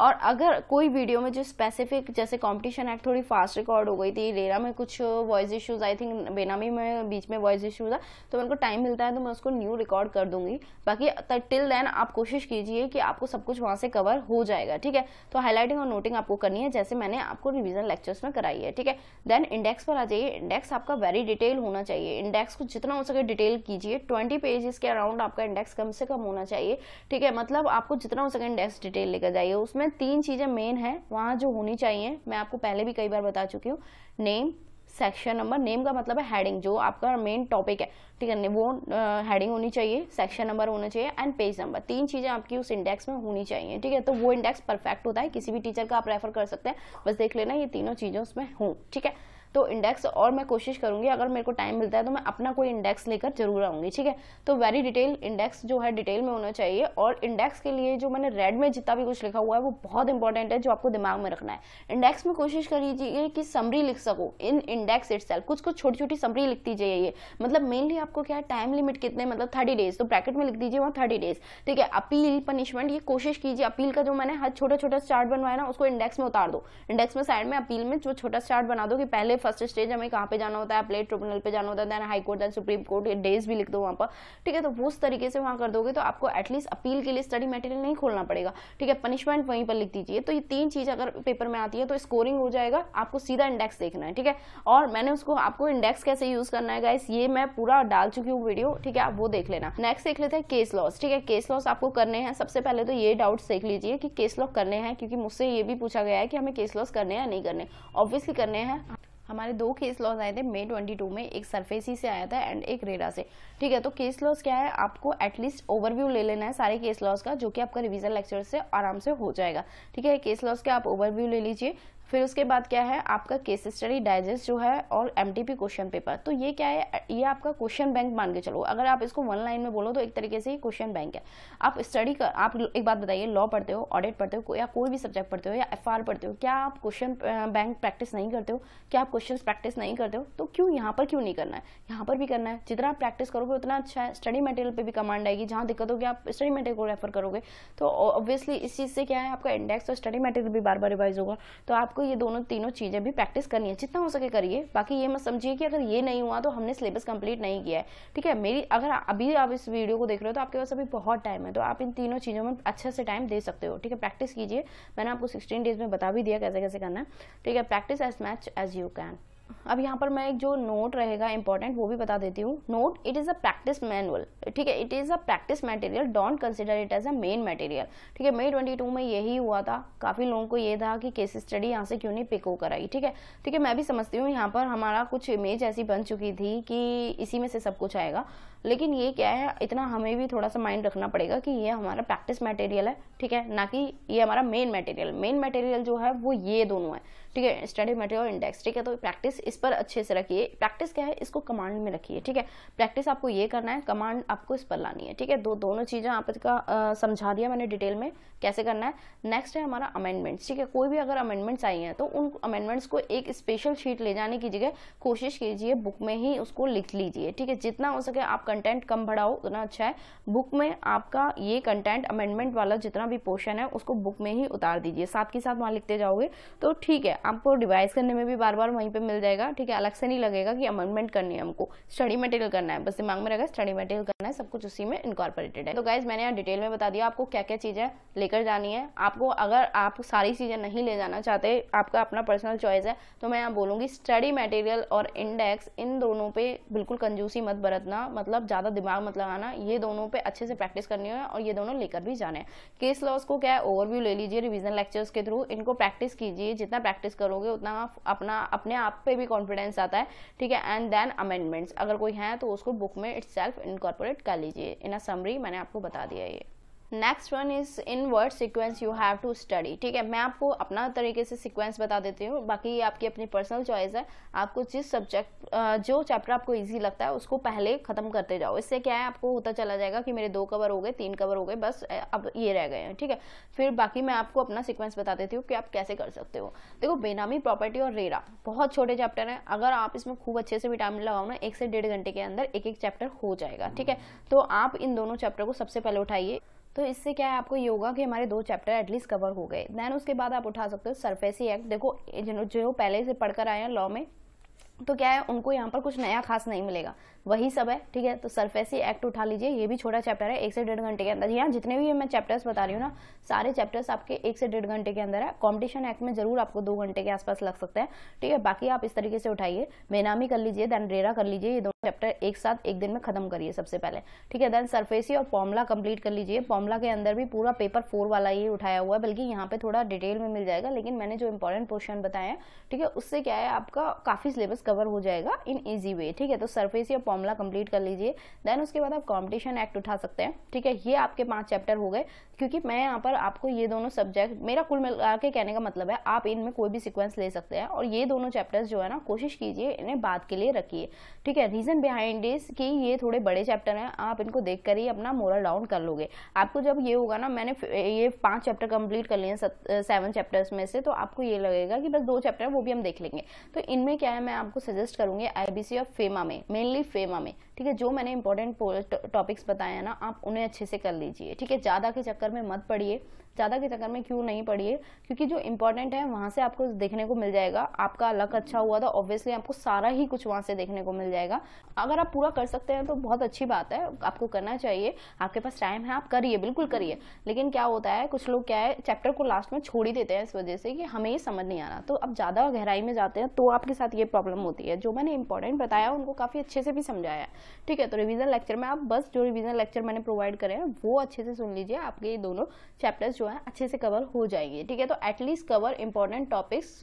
और अगर कोई वीडियो में जो स्पेसिफिक जैसे कंपटीशन एक्ट थोड़ी फास्ट रिकॉर्ड हो गई थी लेरा में कुछ वॉइस इश्यूज आई थिंक बेनामी में बीच में वॉइस इश्यूज था तो मेरे को टाइम मिलता है तो मैं उसको न्यू रिकॉर्ड कर दूंगी बाकी टिल देन आप कोशिश कीजिए कि आपको सब कुछ वहाँ से कवर हो जाएगा ठीक है तो हाईलाइटिंग और नोटिंग आपको करनी है जैसे मैंने आपको रिविजन लेक्चर्स में कराई है ठीक है देन इंडेक्स पर आ जाइए इंडेक्स आपका वेरी डिटेल होना चाहिए इंडेक्स को जितना हो सके डिटेल कीजिए ट्वेंटी पेजेस के अराउंड आपका इंडेक्स कम से कम होना चाहिए ठीक है मतलब आपको जितना हो सके इंडेक्स डिटेल लेकर जाइए उसमें हैं तीन चीज़ें मेन हैं वहाँ जो होनी चाहिए मैं आपको पहले भी कई बार बता चुकी हूँ नेम सेक्शन नंबर नेम का मतलब है हेडिंग जो आपका मेन टॉपिक है ठीक है वो हेडिंग होनी चाहिए सेक्शन नंबर होना चाहिए एंड पेज नंबर तीन चीज़ें आपकी उस इंडेक्स में होनी चाहिए ठीक है तो वो इंडेक्स परफेक्ट होता है किसी भी टीचर का आप रेफर कर सकते हैं बस देख लेना ये तीनों चीज़ें उसमें हों ठीक है तो इंडेक्स और मैं कोशिश करूंगी अगर मेरे को टाइम मिलता है तो मैं अपना कोई इंडेक्स लेकर जरूर आऊंगी ठीक है तो वेरी डिटेल इंडेक्स जो है डिटेल में होना चाहिए और इंडेक्स के लिए जो मैंने रेड में जितना भी कुछ लिखा हुआ है वो बहुत इंपॉर्टेंट है जो आपको दिमाग में रखना है इंडेक्स में कोशिश करीजिए कि समरी लिख सको इन इंडेक्स इट कुछ कुछ छोटी छोटी समरी लिख दीजिए ये मतलब मेनली आपको क्या है टाइम लिमिट कितने मतलब थर्टी डेज तो ब्रैकेट में लिख दीजिए वहाँ थर्टी डेज ठीक है अपील पनिशमेंट ये कोशिश कीजिए अपील का जो मैंने हर छोटा छोटा चार्ट बनवाया ना उसको इंडेक्स में उतार दो इंडेक्स में साइड में अपील में जो छोटा चार्ट बना दो कि पहले है फर्स्ट स्टेज हमें कहाँ पे जाना होता है अपलेट ट्रिब्यूनल पे जाना होता है then high court then supreme court ये डेज भी लिख दो वहाँ पर ठीक है तो उस तरीके से वहाँ कर दोगे तो आपको एटलीस्ट अपील के लिए स्टडी मटेरियल नहीं खोलना पड़ेगा ठीक है पनिशमेंट वहीं पर लिख दीजिए तो ये तीन चीज़ अगर पेपर में आती है तो स्कोरिंग हो जाएगा आपको सीधा इंडेक्स देखना है ठीक है और मैंने उसको आपको इंडेक्स कैसे यूज करना है गाइस ये मैं पूरा डाल चुकी हूँ वीडियो ठीक है आप वो देख लेना नेक्स्ट देख लेते हैं केस लॉस ठीक है केस लॉस आपको करने हैं सबसे पहले तो ये डाउट देख लीजिए कि केस लॉस करने हैं क्योंकि मुझसे ये भी पूछा गया है कि हमें केस लॉस करने हैं या नहीं करने ऑब्वियसली करने हैं हमारे दो केस लॉस आए थे मे 22 में एक सरफेसी से आया था एंड एक रेडा से ठीक है तो केस लॉस क्या है आपको एटलीस्ट ओवरव्यू ले लेना है सारे केस लॉस का जो कि आपका रिविजन लेक्चर से आराम से हो जाएगा ठीक है केस लॉस के आप ओवरव्यू ले लीजिए फिर उसके बाद क्या है आपका केस स्टडी डाइजेस्ट जो है और एम क्वेश्चन पेपर तो ये क्या है ये आपका क्वेश्चन बैंक मान के चलो अगर आप इसको वन लाइन में बोलो तो एक तरीके से क्वेश्चन बैंक है आप स्टडी कर आप एक बात बताइए लॉ पढ़ते हो ऑडिट पढ़ते हो या कोई भी सब्जेक्ट पढ़ते हो या एफ पढ़ते हो क्या आप क्वेश्चन बैंक प्रैक्टिस नहीं करते हो क्या आप क्वेश्चन प्रैक्टिस नहीं करते हो तो क्यों यहाँ पर क्यों नहीं करना है यहाँ पर भी करना है जितना आप प्रैक्टिस करोगे उतना अच्छा है स्टडी मटेरियल पर भी कमांड आएगी जहाँ दिक्कत होगी आप स्टडी मटेरियल को रेफर करोगे तो ऑब्वियसली इस चीज़ से क्या है आपका इंडेक्स और स्टडी मटेरियल भी बार बार रिवाइज होगा तो आप आपको ये दोनों तीनों चीज़ें भी प्रैक्टिस करनी है जितना हो सके करिए बाकी ये मत समझिए कि अगर ये नहीं हुआ तो हमने सिलेबस कंप्लीट नहीं किया है ठीक है मेरी अगर अभी आप इस वीडियो को देख रहे हो तो आपके पास अभी बहुत टाइम है तो आप इन तीनों चीज़ों में अच्छे से टाइम दे सकते हो ठीक है प्रैक्टिस कीजिए मैंने आपको सिक्सटीन डेज में बता भी दिया कैसे कैसे करना है ठीक है practice as much as you can अब यहाँ पर मैं एक जो नोट रहेगा इंपॉर्टेंट वो भी बता देती हूँ note it is a practice manual ठीक है it is a practice material don't consider it as a main material ठीक है मई 22 में यही हुआ था काफ़ी लोगों को ये था कि केस स्टडी यहाँ से क्यों नहीं पिक होकर आई ठीक है ठीक है मैं भी समझती हूँ यहाँ पर हमारा कुछ इमेज ऐसी बन चुकी थी कि इसी में से सब कुछ आएगा लेकिन ये क्या है इतना हमें भी थोड़ा सा माइंड रखना पड़ेगा कि ये हमारा प्रैक्टिस मटेरियल है ठीक है ना कि ये हमारा मेन मटेरियल मेन मटेरियल जो है वो ये दोनों है ठीक है स्टडी मटेरियल इंडेक्स ठीक है तो प्रैक्टिस इस पर अच्छे से रखिए प्रैक्टिस क्या है इसको कमांड में रखिए ठीक है प्रैक्टिस आपको ये करना है कमांड आपको इस पर लानी है ठीक है दो दोनों चीज़ें आपका समझा दिया मैंने डिटेल में कैसे करना है नेक्स्ट है हमारा अमेंडमेंट्स ठीक है कोई भी अगर अमेंडमेंट्स आई हैं तो उन अमेंडमेंट्स को एक स्पेशल शीट ले जाने की जगह कोशिश कीजिए बुक में ही उसको लिख लीजिए ठीक है जितना हो सके आप कंटेंट कम बढ़ाओ उतना अच्छा है बुक में आपका ये कंटेंट अमेंडमेंट वाला जितना भी पोर्शन है उसको बुक में ही उतार दीजिए साथ के साथ वहाँ लिखते जाओगे तो ठीक है आपको रिवाइज करने में भी बार बार वहीं पे मिल जाएगा ठीक है अलग से नहीं लगेगा कि अमेंडमेंट करनी है हमको स्टडी मटेरियल करना है बस दिमाग में रहेगा स्टडी मटेरियल करना है सब कुछ उसी में इनकॉर्पोरेटेड है तो गाइज मैंने यहाँ डिटेल में बता दिया आपको क्या क्या चीज़ें लेकर जानी है आपको अगर आप सारी चीज़ें नहीं ले जाना चाहते आपका अपना पर्सनल चॉइस है तो मैं यहाँ बोलूँगी स्टडी मटेरियल और इंडेक्स इन दोनों पे बिल्कुल कंजूसी मत बरतना मतलब ज़्यादा दिमाग मत लगाना ये दोनों पे अच्छे से प्रैक्टिस करनी है और ये दोनों लेकर भी जाने केस लॉस को क्या है ओवरव्यू ले लीजिए रिविजन लेक्चर्स के थ्रू इनको प्रैक्टिस कीजिए जितना प्रैक्टिस प्रैक्टिस करोगे उतना अपना अपने आप पे भी कॉन्फिडेंस आता है ठीक है एंड देन अमेंडमेंट्स अगर कोई है तो उसको बुक में इट्स सेल्फ इनकॉर्पोरेट कर लीजिए इन अ समरी मैंने आपको बता दिया ये next one is in word sequence you have to study ठीक है मैं आपको अपना तरीके से सिक्वेंस बता देती हूँ बाकी ये आपकी अपनी पर्सनल चॉइस है आपको जिस सब्जेक्ट जो चैप्टर आपको ईजी लगता है उसको पहले खत्म करते जाओ इससे क्या है आपको होता चला जाएगा कि मेरे दो कवर हो गए तीन कवर हो गए बस अब ये रह गए हैं ठीक है फिर बाकी मैं आपको अपना सिक्वेंस बता देती हूँ कि आप कैसे कर सकते हो देखो बेनामी प्रॉपर्टी और रेरा बहुत छोटे चैप्टर हैं अगर आप इसमें खूब अच्छे से भी टाइम लगाओ ना एक से डेढ़ घंटे के अंदर एक एक चैप्टर हो जाएगा ठीक है तो आप इन दोनों चैप्टर को सबसे पहले उठाइए तो इससे क्या है आपको योगा के हमारे दो चैप्टर एटलीस्ट कवर हो गए देन उसके बाद आप उठा सकते हो सरफेसी एक्ट देखो जो पहले से पढ़कर आए हैं लॉ में तो क्या है उनको यहाँ पर कुछ नया खास नहीं मिलेगा वही सब है ठीक है तो सरफेसी एक्ट उठा लीजिए ये भी छोटा चैप्टर है एक से डेढ़ घंटे के अंदर यहाँ जितने भी मैं चैप्टर्स बता रही हूँ ना सारे चैप्टर्स आपके एक से डेढ़ घंटे के अंदर है कॉम्पिटिशन एक्ट में जरूर आपको दो घंटे के आसपास लग सकता है ठीक है बाकी आप इस तरीके से उठाइए बेनामी कर लीजिए देन रेरा कर लीजिए ये दोनों चैप्टर एक साथ एक दिन में खत्म करिए सबसे पहले ठीक है देन सरफेसी और फॉर्मला कंप्लीट कर लीजिए फॉर्मला के अंदर भी पूरा पेपर फोर वाला ही उठाया हुआ है बल्कि यहाँ पे थोड़ा डिटेल में मिल जाएगा लेकिन मैंने जो इंपॉर्टेंट पोर्शन बताया ठीक है उससे क्या है आपका काफी सिलेबस कवर हो जाएगा इन ईजी वे ठीक है तो सरफेसी और फॉर्मूला कंप्लीट कर लीजिए देन उसके बाद आप कॉम्पिटिशन एक्ट उठा सकते हैं ठीक है ये आपके पांच चैप्टर हो गए क्योंकि मैं यहाँ पर आपको ये दोनों सब्जेक्ट मेरा कुल मिला के कहने का मतलब है आप इनमें कोई भी सिक्वेंस ले सकते हैं और ये दोनों चैप्टर्स जो है ना कोशिश कीजिए इन्हें बाद के लिए रखिए ठीक है रीज़न बिहाइंड इज कि ये थोड़े बड़े चैप्टर हैं आप इनको देख कर ही अपना मोरल डाउन कर लोगे आपको जब ये होगा ना मैंने ये पाँच चैप्टर कंप्लीट कर लिए सेवन चैप्टर्स में से तो आपको ये लगेगा कि बस दो चैप्टर वो भी हम देख लेंगे तो इनमें क्या है मैं आपको सजेस्ट करूँगी I B C of FEMA में मेनली फेमा में ठीक है जो मैंने इंपॉर्टेंट टॉपिक्स बताए हैं ना आप उन्हें अच्छे से कर लीजिए ठीक है ज़्यादा के चक्कर में मत पड़िए ज़्यादा के चक्कर में क्यों नहीं पढ़िए क्योंकि जो इंपॉर्टेंट है वहाँ से आपको देखने को मिल जाएगा आपका लक अच्छा हुआ था ऑब्वियसली आपको सारा ही कुछ वहाँ से देखने को मिल जाएगा अगर आप पूरा कर सकते हैं तो बहुत अच्छी बात है आपको करना चाहिए आपके पास टाइम है आप करिए बिल्कुल करिए लेकिन क्या होता है कुछ लोग क्या है चैप्टर को लास्ट में छोड़ ही देते हैं इस वजह से कि हमें ये समझ नहीं आ रहा तो आप ज़्यादा गहराई में जाते हैं तो आपके साथ ये प्रॉब्लम होती है जो मैंने इंपॉर्टेंट बताया उनको काफ़ी अच्छे से भी समझाया ठीक है तो रिविजन लेक्चर में आप बस जो रिविजन लेक्चर मैंने प्रोवाइड करे हैं वो अच्छे से सुन लीजिए आपके ये दोनों चैप्टर्स जो है अच्छे से कवर हो जाएगी ठीक है तो at least cover important topics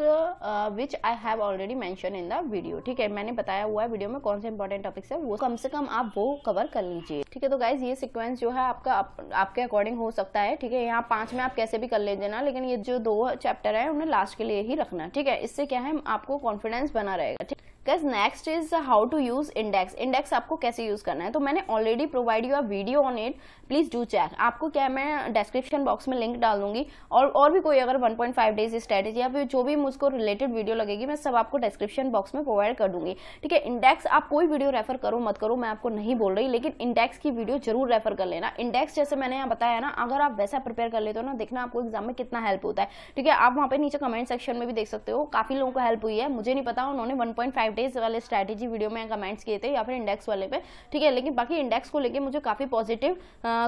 which I have already mention in the video ठीक है मैंने बताया हुआ है वीडियो में कौन से इंपॉर्टेंट टॉपिक्स है वो कम से कम आप वो कवर कर लीजिए ठीक है तो गाइज ये सिक्वेंस जो है आपका आप, आपके अकॉर्डिंग हो सकता है ठीक है यहाँ पांच में आप कैसे भी कर ले देना लेकिन ये जो दो चैप्टर है उन्हें लास्ट के लिए ही रखना ठीक है इससे क्या है आपको कॉन्फिडेंस बना रहेगा ठीक है guess next is how to use index index आपको कैसे यूज करना है तो मैंने already provide you your video on it please do check आपको क्या मैं डिस्क्रिप्शन बॉक्स में लिंक डाल दूंगी और और भी कोई अगर 1.5 डेज स्ट्रेटेजी या फिर जो भी मुझको रिलेटेड वीडियो लगेगी मैं सब आपको डिस्क्रिप्शन बॉक्स में प्रोवाइड कर दूंगी ठीक है इंडेक्स आप कोई वीडियो रेफर करो मत करो मैं आपको नहीं बोल रही लेकिन इंडेक्स की वीडियो जरूर रेफर कर लेना इंडेक्स जैसे मैंने यहाँ बताया ना अगर आप वैसा प्रिपेयर कर लेते हो ना देखना आपको एग्जाम में कितना हेल्प होता है ठीक है आप वहाँ पे नीचे कमेंट सेक्शन में भी देख सकते हो काफी लोगों को हेल्प हुई है मुझे नहीं पता उन्होंने वन परसेंटेज वाले स्ट्रैटेजी वीडियो में कमेंट्स किए थे या फिर इंडेक्स वाले पे ठीक है लेकिन बाकी इंडेक्स को लेकर मुझे काफ़ी पॉजिटिव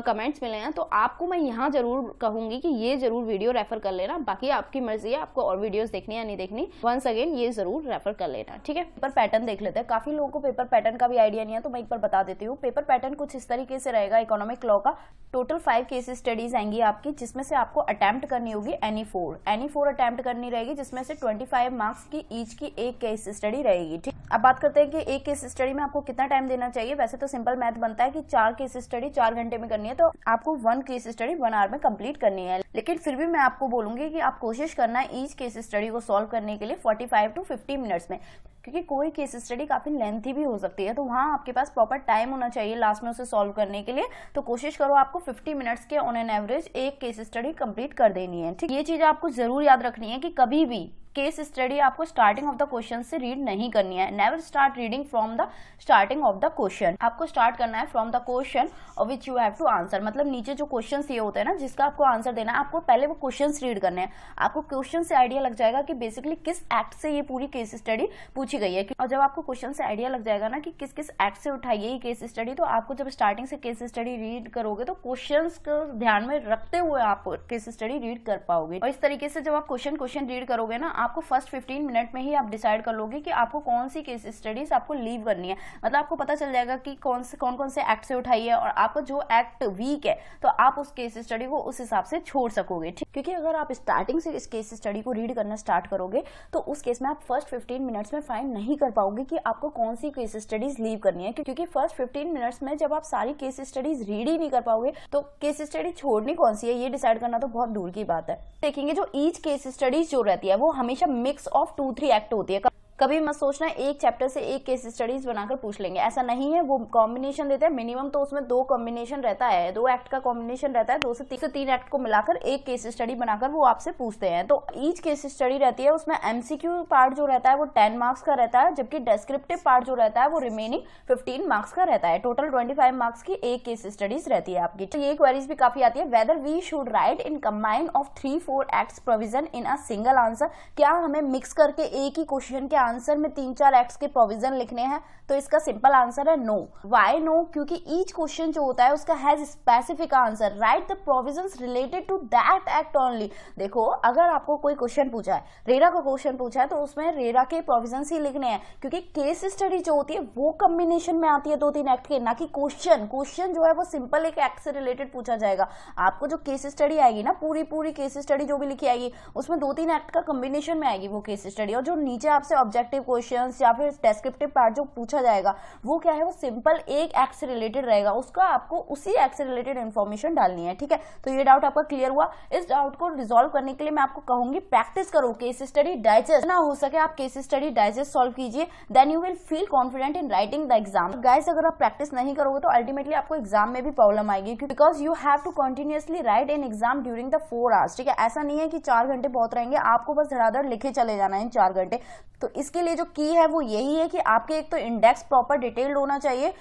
कमेंट्स मिले हैं तो आपको मैं यहाँ जरूर कहूँगी कि ये जरूर वीडियो रेफर कर लेना बाकी आपकी मर्जी है आपको और वीडियोज़ देखनी या नहीं देखनी वंस अगेन ये जरूर रेफर कर लेना ठीक है पेपर पैटर्न देख लेते हैं काफ़ी लोगों को पेपर पैटर्न का भी आइडिया नहीं है तो मैं एक बार बता देती हूँ पेपर पैटर्न कुछ इस तरीके से रहेगा इकोनॉमिक लॉ का टोटल फाइव केस स्टडीज आएंगी आपकी जिसमें से आपको अटैम्प्ट करनी होगी any four any four attempt करनी रहेगी जिसमें से ट्वेंटी फाइव मार्क्स की ईच की एक केस स्टडी रहेगी जाएगी ठीक अब बात करते हैं कि एक केस स्टडी में आपको कितना टाइम देना चाहिए वैसे तो सिंपल मैथ बनता है कि चार केस स्टडी चार घंटे में करनी है तो आपको one case study one hour में कंप्लीट करनी है लेकिन फिर भी मैं आपको बोलूंगी कि आप कोशिश करना ईच केस स्टडी को सोल्व करने के लिए फोर्टी टू फिफ्टी मिनट्स में क्योंकि कोई केस स्टडी काफी लेंथी भी हो सकती है तो वहाँ आपके पास प्रॉपर टाइम होना चाहिए लास्ट में उसे सॉल्व करने के लिए तो कोशिश करो आपको 50 मिनट्स के ऑन एन एवरेज एक केस स्टडी कंप्लीट कर देनी है ठीक ये चीज आपको जरूर याद रखनी है कि कभी भी केस स्टडी आपको स्टार्टिंग ऑफ द क्वेश्चन से रीड नहीं करनी है never start reading from the starting of the question आपको स्टार्ट करना है from the question which you have to answer मतलब नीचे जो क्वेश्चन ये होते हैं ना जिसका आपको आंसर देना है आपको पहले वो क्वेश्चन रीड करने हैं आपको क्वेश्चन से आइडिया लग जाएगा कि बेसिकली किस एक्ट से ये पूरी केस स्टडी पूछी गई है और जब आपको क्वेश्चन से आइडिया लग जाएगा ना कि किस किस एक्ट से उठाई गई केस स्टडी तो आपको जब स्टार्टिंग से केस स्टडी रीड करोगे तो क्वेश्चन को ध्यान में रखते हुए आप केस स्टडी रीड कर पाओगे और इस तरीके से जब आप क्वेश्चन क्वेश्चन रीड करोगे ना आप आपको फर्स्ट फिफ्टीन मिनट में ही आप डिसाइड कर लोगे कि आपको कौन सी केस स्टडीज आपको लीव करनी है मतलब आपको पता चल जाएगा कि कौन से कौन कौन से एक्ट से उठाई है और आपका जो एक्ट वीक है तो आप उस केस स्टडी को उस हिसाब से छोड़ सकोगे ठीक क्योंकि अगर आप स्टार्टिंग से इस केस स्टडी को रीड करना स्टार्ट करोगे तो उस केस में आप फर्स्ट फिफ्टीन मिनट्स में फाइंड नहीं कर पाओगे कि आपको कौन सी केस स्टडीज लीव करनी है क्योंकि फर्स्ट फिफ्टीन मिनट्स में जब आप सारी केस स्टडीज रीड ही नहीं कर पाओगे तो केस स्टडी छोड़नी कौन सी है ये डिसाइड करना तो बहुत दूर की बात है देखेंगे जो ईच केस स्टडीज जो रहती है वो हमेशा हमेशा mix of two three act होती है कभी मत सोचना एक चैप्टर से एक केस स्टडीज बनाकर पूछ लेंगे ऐसा नहीं है वो कॉम्बिनेशन देते हैं मिनिमम तो उसमें दो कॉम्बिनेशन रहता है दो एक्ट का कॉम्बिनेशन रहता है दो से तीन से तीन एक्ट को मिलाकर एक केस स्टडी बनाकर वो आपसे पूछते हैं तो ईच केस स्टडी रहती है उसमें एमसीक्यू पार्ट जो रहता है वो टेन मार्क्स का रहता है जबकि डेस्क्रिप्टिव पार्ट जो रहता है वो रिमेनिंग फिफ्टीन मार्क्स का रहता है टोटल ट्वेंटी फाइव मार्क्स की एक केस स्टडीज रहती है आपकी तो ये क्वेरीज भी काफी आती है whether we should write in combine of three four act provision in a single answer क्या हमें मिक्स करके एक ही क्वेश्चन के आंसर में तीन चार एक्ट्स के प्रोविजन लिखने हैं तो इसका सिंपल आंसर है नो वाई नो क्योंकि ईच क्वेश्चन जो होता है उसका has specific answer right the provision related to that act only देखो अगर आपको कोई क्वेश्चन पूछा है रेरा का क्वेश्चन पूछा है तो उसमें रेरा के प्रोविजन ही लिखने हैं क्योंकि केस स्टडी जो होती है वो कम्बिनेशन में आती है दो तीन एक्ट के ना कि क्वेश्चन क्वेश्चन जो है वो सिंपल एक एक्ट से रिलेटेड पूछा जाएगा आपको जो केस स्टडी आएगी ना पूरी पूरी केस स्टडी जो भी लिखी आएगी उसमें दो तीन एक्ट का कम्बिनेशन में आएगी वो केस स्टडी और जो नीचे आपसे ऑब्जेक्ट ऑब्जेक्टिव क्वेश्चन या फिर डेस्क्रिप्टिव पार्ट जो पूछा जाएगा वो क्या है वो सिंपल एक एक्ट से रिलेटेड रहेगा उसका आपको उसी एक्ट से रिलेटेड इन्फॉर्मेशन डालनी है ठीक है तो ये डाउट आपका क्लियर हुआ इस डाउट को रिजोल्व करने के लिए मैं आपको कहूंगी प्रैक्टिस करो केस स्टडी डाइजेस्ट ना हो सके आप केस स्टडी डाइजेस्ट सोल्व कीजिए then you will feel confident in writing the exam guys अगर आप प्रैक्टिस नहीं करोगे तो अल्टीमेटली आपको एग्जाम में भी प्रॉब्लम आएगी because you have to continuously write in exam during the four hours ठीक है ऐसा नहीं है कि चार घंटे बहुत रहेंगे आपको बस धड़ाधड़ लिखे चले जाना है इन चार घंटे तो इस इसके लिए जो की है वो यही है कि आपके एक तो इंडेक्स प्रॉपर डिटेल्ड होना चाहिए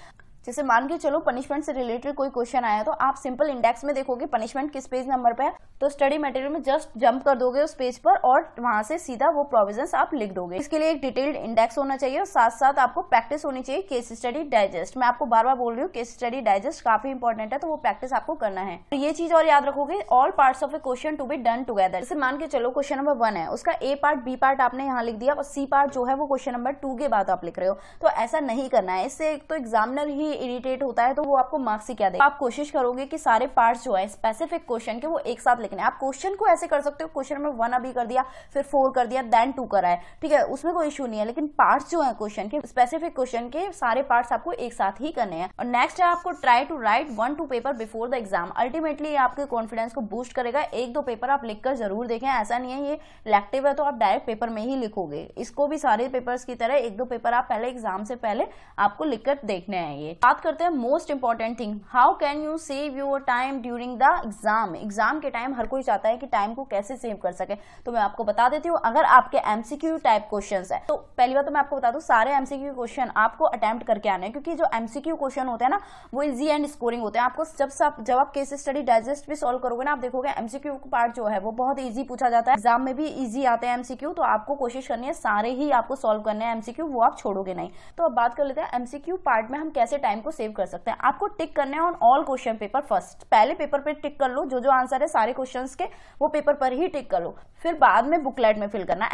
जैसे मान के चलो पनिशमेंट से रिलेटेड कोई क्वेश्चन आया तो आप सिंपल इंडेक्स में देखोगे पनिशमेंट किस पेज नंबर पे है तो स्टडी मटेरियल में जस्ट जंप कर दोगे उस पेज पर और वहां से सीधा वो प्रोविजन आप लिख दोगे इसके लिए एक डिटेल्ड इंडेक्स होना चाहिए और साथ साथ आपको प्रैक्टिस होनी चाहिए केस स्टडी डाइजेस्ट मैं आपको बार बार बोल रही हूँ केस स्टडी डाइजेस्ट काफी इंपॉर्टेंट है तो वो प्रैक्टिस आपको करना है तो ये चीज और याद रखोगे all part of a question to be done together जैसे मान के चलो क्वेश्चन नंबर वन है उसका ए पार्ट बी पार्ट आपने यहाँ लिख दिया और सी पार्ट जो है वो क्वेश्चन नंबर टू के बाद आप लिख रहे हो तो ऐसा नहीं करना है इससे एक तो एग्जामिनर ही इरिटेट होता है तो वो आपको मार्क्स ही क्या देगा आप कोशिश करोगे कि सारे पार्ट्स जो है स्पेसिफिक क्वेश्चन के वो एक साथ लिखने आप क्वेश्चन को ऐसे कर सकते हो क्वेश्चन में वन अभी कर दिया फिर फोर कर दिया देन टू करा है ठीक है उसमें कोई इशू नहीं है लेकिन पार्ट जो है क्वेश्चन के स्पेसिफिक क्वेश्चन के सारे पार्ट आपको एक साथ ही करने हैं और नेक्स्ट है आपको try to write one two paper before the exam ultimately आपके कॉन्फिडेंस को बूस्ट करेगा एक दो पेपर आप लिखकर जरूर देखें ऐसा नहीं है ये लेक्टिव है तो आप डायरेक्ट पेपर में ही लिखोगे इसको भी सारे पेपर्स की तरह एक दो पेपर आप पहले एग्जाम से पहले आपको लिखकर देखने हैं ये बात करते हैं most important thing how can you save your time during the exam exam के टाइम हर कोई चाहता है कि टाइम को कैसे सेव कर सके तो मैं आपको बता देती हूँ अगर आपके एमसीक्यू टाइप क्वेश्चन है तो पहली बार तो मैं आपको बता दू सारे एमसीक्यू क्वेश्चन आपको अटेम्प्ट करके आने क्योंकि जो एमसीक्यू क्वेश्चन होते हैं ना वो इजी एंड स्कोरिंग होते हैं आपको जब सब जब आप केस स्टडी डाइजेस्ट भी सोल्व करोगे ना आप देखोगे एमसीक्यू पार्ट जो है वो बहुत ईजी पूछा जाता है एग्जाम में भी ईजी आते हैं एमसीक्यू तो आपको कोशिश करनी है सारे ही आपको सोल्व करने हैं एमसीक्यू वो आप छोड़ोगे नहीं तो अब बात कर लेते हैं एमसीक्यू पार्ट में हम कैसे टाइम टाइम को सेव कर सकते हैं आपको टिक करने on all question paper first पहले पेपर पे टिक कर लो जो जो आंसर है सारे क्वेश्चंस के वो पेपर पर ही टिक कर लो फिर बाद में बुकलेट में फिल करना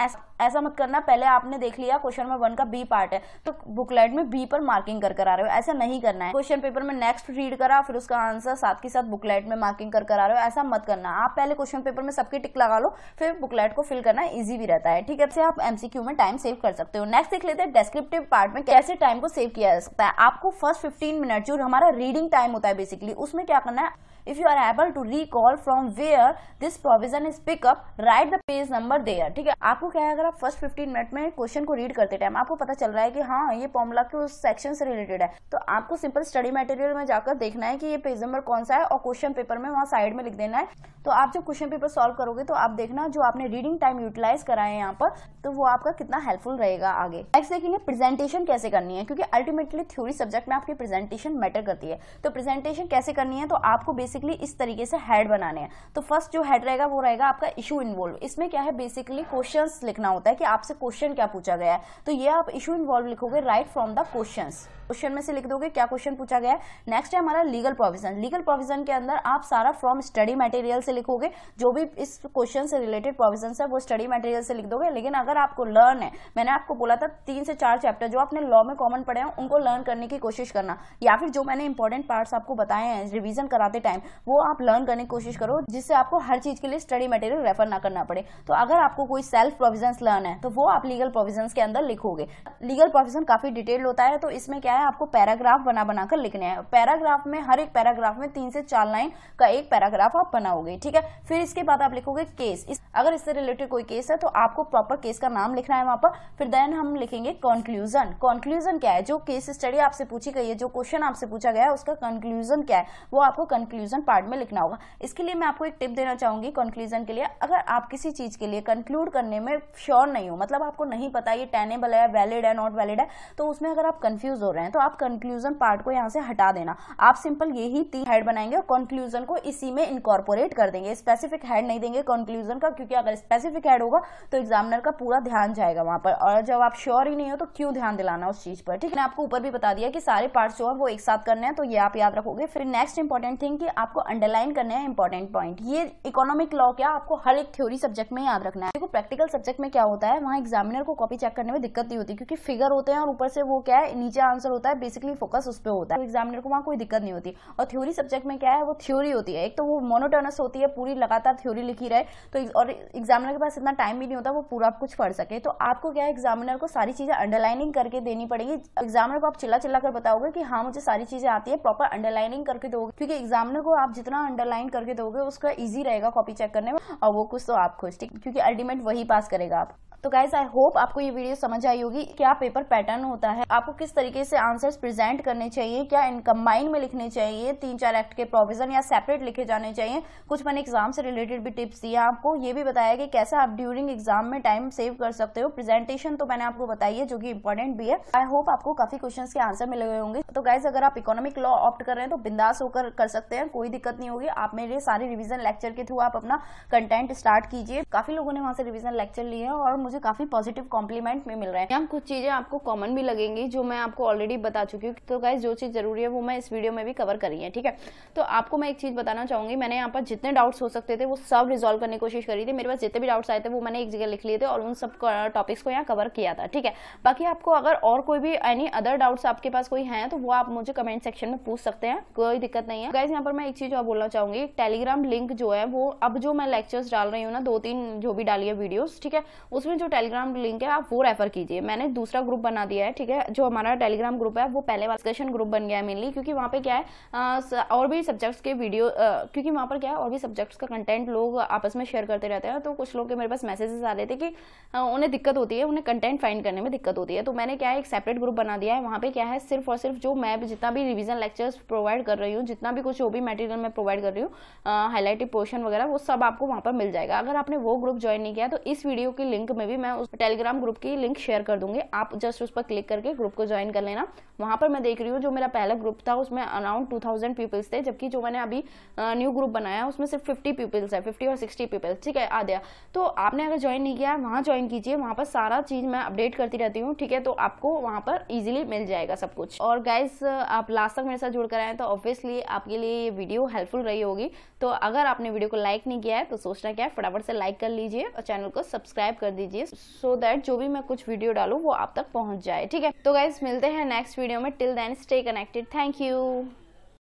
ऐसा मत करना पहले आपने देख लिया क्वेश्चन में वन का बी पार्ट है तो बुकलेट में बी पर मार्किंग कर कर आ रहे हो ऐसा नहीं करना है क्वेश्चन पेपर में नेक्स्ट रीड करा फिर उसका आंसर साथ के साथ बुकलेट में मार्किंग कर कर आ रहे हो ऐसा मत करना आप पहले क्वेश्चन पेपर में सबकी टिक लगा लो फिर बुकलेट को फिल करना ईजी भी रहता है ठीक है तो आप एमसीक्यू में टाइम सेव कर सकते हो नेक्स्ट देख लेते हैं डेस्क्रिप्टिव पार्ट में कैसे टाइम को सेव किया जा सकता है आपको फर्स्ट 15 मिनट जो हमारा रीडिंग टाइम होता है बेसिकली उसमें क्या करना है if you are able to recall from where this provision is pick up write the page number there ठीक है आपको क्या है अगर आप फर्स्ट 15 मिनट में क्वेश्चन को रीड करते टाइम आपको पता चल रहा है कि हाँ ये फॉर्मुला के उस सेक्शन से रिलेटेड है तो आपको सिंपल स्टडी मटेरियल में जाकर देखना है कि ये पेज नंबर कौन सा है और क्वेश्चन पेपर में वहाँ साइड में लिख देना है तो आप जब क्वेश्चन पेपर सॉल्व करोगे तो आप देखना जो आपने रीडिंग टाइम यूटिलाइज करा है यहाँ पर तो वो आपका कितना हेल्पफुल रहेगा आगे नेक्स्ट देखेंगे प्रेजेंटेशन कैसे करनी है क्योंकि अल्टीमेटली थ्योरी सब्जेक्ट में आपकी प्रेजेंटेशन मैटर करती है तो प्रेजेंटेशन कैसे करनी है तो आपको बेसिक बेसिकली इस तरीके से हेड बनाने हैं तो फर्स्ट जो हेड रहेगा वो रहेगा आपका इशू इन्वॉल्व इसमें क्या है बेसिकली क्वेश्चन लिखना होता है कि आपसे क्वेश्चन क्या पूछा गया है तो ये आप इशू इन्वॉल्व लिखोगे right from the question question में से लिख दोगे क्या क्वेश्चन पूछा गया है नेक्स्ट है हमारा लीगल प्रोविजन लीगल प्रोविजन के अंदर आप सारा फ्रॉम स्टडी मटेरियल से लिखोगे जो भी इस क्वेश्चन से रिलेटेड प्रोविजन है वो स्टडी मटेरियल से लिख दोगे लेकिन अगर आपको लर्न है मैंने आपको बोला था तीन से चार चैप्टर जो आपने लॉ में कॉमन पढ़े हैं उनको लर्न करने की कोशिश करना या फिर जो मैंने इंपॉर्टेंट पार्ट्स आपको बताए हैं रिविजन कराते टाइम वो आप लर्न करने की कोशिश करो जिससे आपको हर चीज के लिए स्टडी मटेरियल रेफर ना करना पड़े तो अगर आपको कोई सेल्फ प्रोविजन लर्न है तो वो आप लीगल प्रोविजन के अंदर लिखोगे लीगल प्रोविजन काफी डिटेल्ड होता है तो इसमें क्या है आपको पैराग्राफ बना बनाकर लिखने हैं पैराग्राफ में हर एक पैराग्राफ में तीन से चार लाइन का एक पैराग्राफ आप बनाओगे ठीक है फिर इसके बाद आप लिखोगे केस अगर इससे रिलेटेड कोई केस है तो आपको प्रॉपर केस का नाम लिखना है वहां पर फिर देन हम लिखेंगे कॉन्क्लूजन कॉन्क्लूजन क्या है जो केस स्टडी आपसे पूछी गई है जो क्वेश्चन आपसे पूछा गया है उसका कंक्लूजन क्या है वो आपको कंक्लूजन कंक्लूजन पार्ट में लिखना होगा इसके लिए मैं आपको एक टिप देना चाहूंगी कंक्लूजन के लिए अगर आप किसी चीज के लिए कंक्लूड करने में श्योर नहीं हो मतलब आपको नहीं पता ये टेनेबल है वैलिड है नॉट वैलिड है तो उसमें अगर आप कंफ्यूज हो रहे हैं तो आप कंक्लूजन पार्ट को यहाँ से हटा देना आप सिंपल यही तीन हेड बनाएंगे और कंक्लूजन को इसी में इनकॉर्पोरेट कर देंगे स्पेसिफिक हेड नहीं देंगे कंक्लूजन का क्योंकि अगर स्पेसिफिक हेड होगा तो एग्जामिनर का पूरा ध्यान जाएगा वहां पर और जब आप श्योर ही नहीं हो तो क्यों ध्यान दिलाना उस चीज पर ठीक है आपको ऊपर भी बता दिया कि सारे पार्ट जो है वो एक साथ करने हैं तो ये आप याद रखोगे फिर नेक्स्ट इंपॉर्टेंट थिंग कि आपको अंडरलाइन करना है इंपॉर्टेंट पॉइंट ये इकोनॉमिक लॉ क्या आपको हर एक थ्योरी सब्जेक्ट में याद रखना है देखो प्रैक्टिकल सब्जेक्ट में क्या होता है वहाँ एग्जामिनर को कॉपी चेक करने में दिक्कत नहीं होती क्योंकि फिगर होते हैं और ऊपर से वो क्या है नीचे आंसर होता है बेसिकली फोकस उस पर होता है एग्जामिनर तो को वहाँ कोई दिक्कत नहीं होती और थ्योरी सब्जेक्ट में क्या है वो थ्योरी होती है एक तो वो मोनोटोनस होती है पूरी लगातार थ्योरी लिखी रहे तो और एग्जामिनर के पास इतना टाइम भी नहीं होता वो पूरा कुछ पढ़ सके तो आपको क्या है एग्जामिनर को सारी चीजें अंडरलाइनिंग करके देनी पड़ेगी एग्जामिनर को आप चिल्ला चिल्ला कर बताओगे कि हाँ मुझे सारी चीजें आती है प्रॉपर अंडरलाइनिंग करके दोगे क्योंकि एग्जामिनर को आप जितना अंडरलाइन करके दोगे उसका इजी रहेगा कॉपी चेक करने में और वो कुछ तो आप खुश ठीक क्योंकि अल्टीमेट वही पास करेगा आप तो गाइज आई होप आपको ये वीडियो समझ आई होगी क्या पेपर पैटर्न होता है आपको किस तरीके से आंसर्स प्रेजेंट करने चाहिए क्या इन कंबाइन में लिखने चाहिए तीन चार एक्ट के प्रोविजन या सेपरेट लिखे जाने चाहिए कुछ मैंने एग्जाम से रिलेटेड भी टिप्स दिए आपको ये भी बताया कि कैसे आप ड्यूरिंग एग्जाम में टाइम सेव कर सकते हो प्रेजेंटेशन तो मैंने आपको बताई है जो कि इंपॉर्टेंट भी है आई होप आपको काफी क्वेश्चन के आंसर मिले हुए होंगे तो गाइज अगर आप इकोनॉमिक लॉ ऑप्ट कर रहे हैं तो बिंदास होकर कर सकते हैं कोई दिक्कत नहीं होगी आप मेरे सारे रिविजन लेक्चर के थ्रू आप अपना कंटेंट स्टार्ट कीजिए काफी लोगों ने वहां से रिविजन लेक्चर लिए हैं और मुझे काफी पॉजिटिव कॉम्प्लीमेंट में मिल रहे हैं कुछ चीजें आपको कॉमन भी लगेंगी जो मैं आपको ऑलरेडी बता चुकी हूँ तो गाइज जो चीज जरूरी है वो मैं इस वीडियो में भी कवर करी है ठीक है तो आपको मैं एक चीज बताना चाहूंगी मैंने यहाँ पर जितने डाउट्स हो सकते थे वो सब रिजोल्व करने की कोशिश करी थी मेरे पास जितने भी डाउट्स आए थे वो मैंने एक जगह लिख लिए थे और उन सब टॉपिक्स को यहाँ कवर किया था ठीक है बाकी आपको अगर और कोई भी एनी अदर डाउट्स आपके पास कोई है तो वो आप मुझे कमेंट सेक्शन में पूछ सकते हैं कोई दिक्कत नहीं है गाइज तो यहाँ पर मैं एक चीज और बोलना चाहूंगी टेलीग्राम लिंक जो है वो अब जो मैं लेक्चर्स डाल रही हूँ ना दो तीन जो भी डाली है वीडियोस ठीक है उसमें जो टेलीग्राम लिंक है आप वो रेफर कीजिए मैंने दूसरा ग्रुप बना दिया है ठीक है जो हमारा टेलीग्राम ग्रुप है वो पहले डिस्कशन ग्रुप बन गया है मेनली क्योंकि वहाँ पे क्या है आ, और भी सब्जेक्ट्स के वीडियो आ, क्योंकि वहाँ पर क्या है और भी सब्जेक्ट्स का कंटेंट लोग आपस में शेयर करते रहते हैं तो कुछ लोग के मेरे पास मैसेजेस आ रहे थे कि आ, उन्हें दिक्कत होती है उन्हें कंटेंट फाइंड करने में दिक्कत होती है तो मैंने क्या है एक सेपरेट ग्रुप बना दिया है वहाँ पर क्या है सिर्फ और सिर्फ जो मैं जितना भी रिविजन लेक्चर्स प्रोवाइड कर रही हूँ जितना भी कुछ जो भी मटेरियल मैं प्रोवाइड कर रही हूँ हाईलाइटेड पोर्शन वगैरह वो सब आपको वहाँ पर मिल जाएगा अगर आपने वो ग्रुप ज्वाइन नहीं किया तो इस वीडियो की लिंक में भी मैं उस टेलीग्राम ग्रुप की लिंक शेयर कर दूंगी आप जस्ट उस पर क्लिक करके ग्रुप को ज्वाइन कर लेना वहाँ पर मैं देख रही हूँ जो मेरा पहला ग्रुप था उसमें अराउंड टू थाउजेंड पीपल्स थे जबकि जो मैंने अभी न्यू ग्रुप बनाया उसमें सिर्फ फिफ्टी पीपल्स है फिफ्टी और सिक्सटी पीपल्स ठीक है आद्या तो आपने अगर ज्वाइन नहीं किया वहाँ ज्वाइन कीजिए वहाँ पर सारा चीज़ मैं अपडेट करती रहती हूँ ठीक है तो आपको वहाँ पर ईजिली मिल जाएगा सब कुछ और गाइज आप लास्ट तक मेरे साथ जुड़कर आए तो ऑब्वियसली आपके लिए ये वीडियो हेल्पफुल रही होगी तो अगर आपने वीडियो को लाइक नहीं किया है तो सोचना क्या है फटाफट से लाइक कर लीजिए और चैनल को सब्सक्राइब कर दीजिए चाहिए सो so दैट जो भी मैं कुछ वीडियो डालू वो आप तक पहुंच जाए ठीक है तो गाइज मिलते हैं नेक्स्ट वीडियो में till then stay connected thank you